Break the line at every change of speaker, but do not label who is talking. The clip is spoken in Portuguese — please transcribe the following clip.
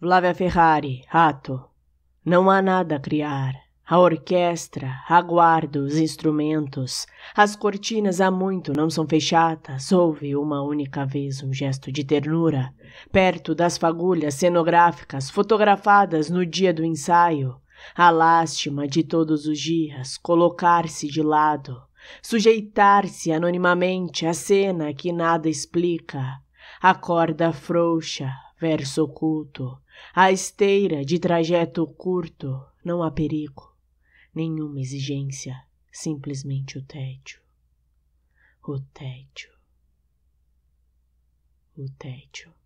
Flávia Ferrari, rato. Não há nada a criar. A orquestra, aguardo os instrumentos. As cortinas há muito não são fechadas. Houve uma única vez um gesto de ternura, perto das fagulhas cenográficas fotografadas no dia do ensaio. A lástima de todos os dias colocar-se de lado, sujeitar-se anonimamente à cena que nada explica. A corda frouxa, verso oculto, a esteira de trajeto curto, não há perigo,
nenhuma exigência, simplesmente o tédio. O
tédio. O tédio.